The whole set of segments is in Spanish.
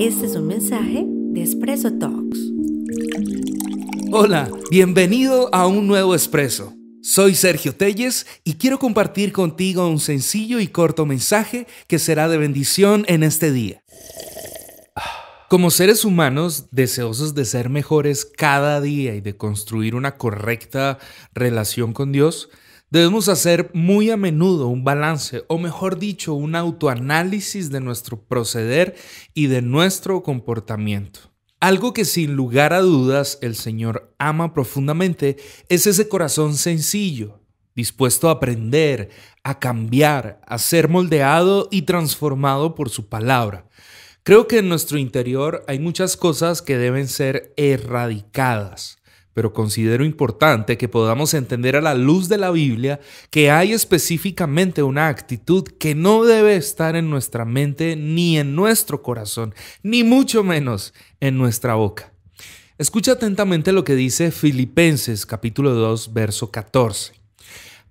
Este es un mensaje de Espresso Talks. Hola, bienvenido a un nuevo Espresso. Soy Sergio Telles y quiero compartir contigo un sencillo y corto mensaje que será de bendición en este día. Como seres humanos deseosos de ser mejores cada día y de construir una correcta relación con Dios, Debemos hacer muy a menudo un balance, o mejor dicho, un autoanálisis de nuestro proceder y de nuestro comportamiento. Algo que sin lugar a dudas el Señor ama profundamente es ese corazón sencillo, dispuesto a aprender, a cambiar, a ser moldeado y transformado por su palabra. Creo que en nuestro interior hay muchas cosas que deben ser erradicadas pero considero importante que podamos entender a la luz de la Biblia que hay específicamente una actitud que no debe estar en nuestra mente ni en nuestro corazón, ni mucho menos en nuestra boca. Escucha atentamente lo que dice Filipenses capítulo 2, verso 14.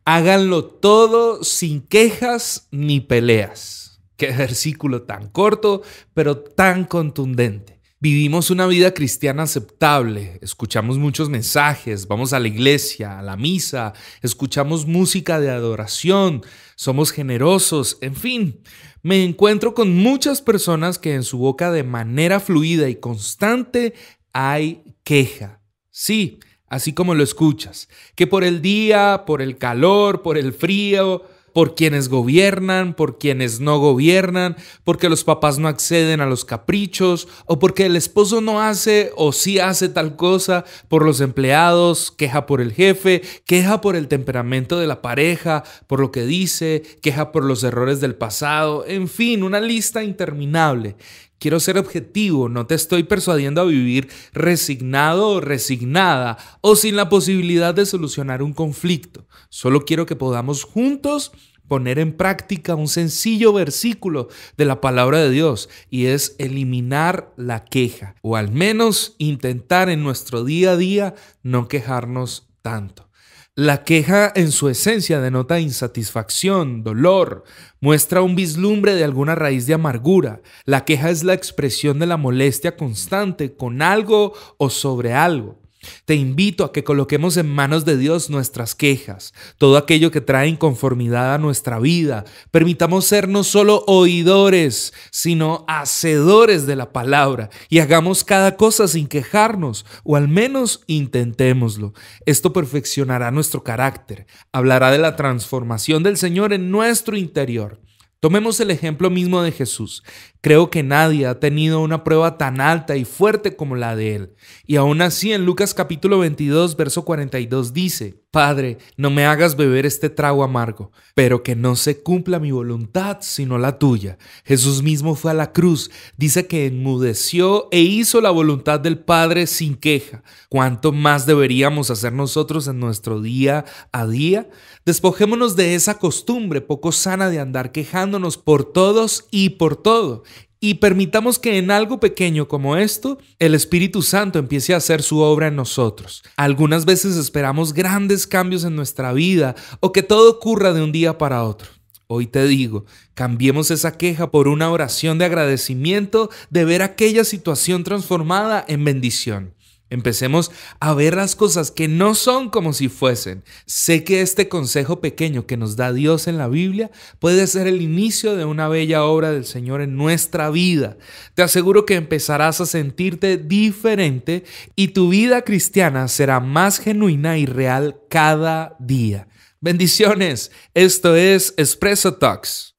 Háganlo todo sin quejas ni peleas. Qué versículo tan corto, pero tan contundente. Vivimos una vida cristiana aceptable, escuchamos muchos mensajes, vamos a la iglesia, a la misa, escuchamos música de adoración, somos generosos, en fin, me encuentro con muchas personas que en su boca de manera fluida y constante hay queja. Sí, así como lo escuchas, que por el día, por el calor, por el frío, por quienes gobiernan, por quienes no gobiernan, porque los papás no acceden a los caprichos, o porque el esposo no hace o sí hace tal cosa, por los empleados, queja por el jefe, queja por el temperamento de la pareja, por lo que dice, queja por los errores del pasado, en fin, una lista interminable Quiero ser objetivo, no te estoy persuadiendo a vivir resignado o resignada o sin la posibilidad de solucionar un conflicto. Solo quiero que podamos juntos poner en práctica un sencillo versículo de la palabra de Dios y es eliminar la queja o al menos intentar en nuestro día a día no quejarnos tanto. La queja en su esencia denota insatisfacción, dolor, muestra un vislumbre de alguna raíz de amargura. La queja es la expresión de la molestia constante con algo o sobre algo. Te invito a que coloquemos en manos de Dios nuestras quejas, todo aquello que trae inconformidad a nuestra vida. Permitamos ser no solo oidores, sino hacedores de la palabra y hagamos cada cosa sin quejarnos, o al menos intentémoslo. Esto perfeccionará nuestro carácter, hablará de la transformación del Señor en nuestro interior. Tomemos el ejemplo mismo de Jesús. Creo que nadie ha tenido una prueba tan alta y fuerte como la de él. Y aún así en Lucas capítulo 22, verso 42 dice, Padre, no me hagas beber este trago amargo, pero que no se cumpla mi voluntad sino la tuya. Jesús mismo fue a la cruz, dice que enmudeció e hizo la voluntad del Padre sin queja. ¿Cuánto más deberíamos hacer nosotros en nuestro día a día? Despojémonos de esa costumbre poco sana de andar quejándonos por todos y por todo y permitamos que en algo pequeño como esto el Espíritu Santo empiece a hacer su obra en nosotros. Algunas veces esperamos grandes cambios en nuestra vida o que todo ocurra de un día para otro. Hoy te digo, cambiemos esa queja por una oración de agradecimiento de ver aquella situación transformada en bendición. Empecemos a ver las cosas que no son como si fuesen. Sé que este consejo pequeño que nos da Dios en la Biblia puede ser el inicio de una bella obra del Señor en nuestra vida. Te aseguro que empezarás a sentirte diferente y tu vida cristiana será más genuina y real cada día. Bendiciones. Esto es Espresso Talks.